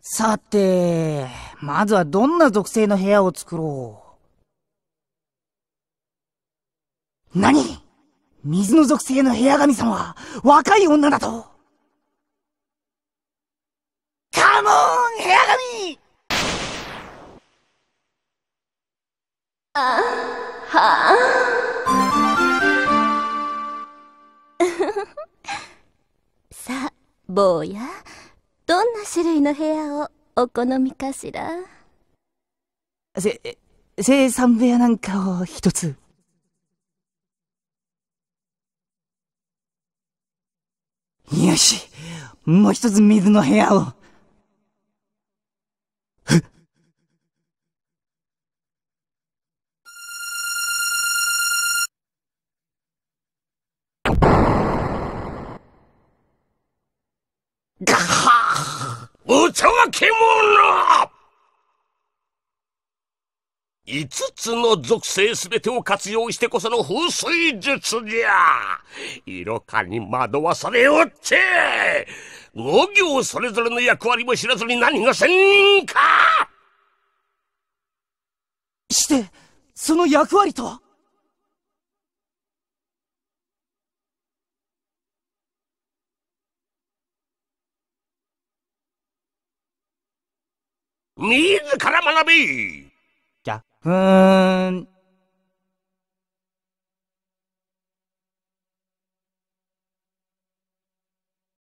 さて、まずはどんな属性の部屋を作ろう。何水の属性の部屋神様は若い女だとカモン部屋神あ、はあ。さあ、坊や。どんな種類の部屋をお好みかしらせ、生産部屋なんかを一つ。よし、もう一つ水の部屋を。ガッたわけも五つの属性すべてを活用してこその風水術じゃ色化に惑わされおって五行それぞれの役割も知らずに何が千人かして、その役割とは自ら学べギャッフン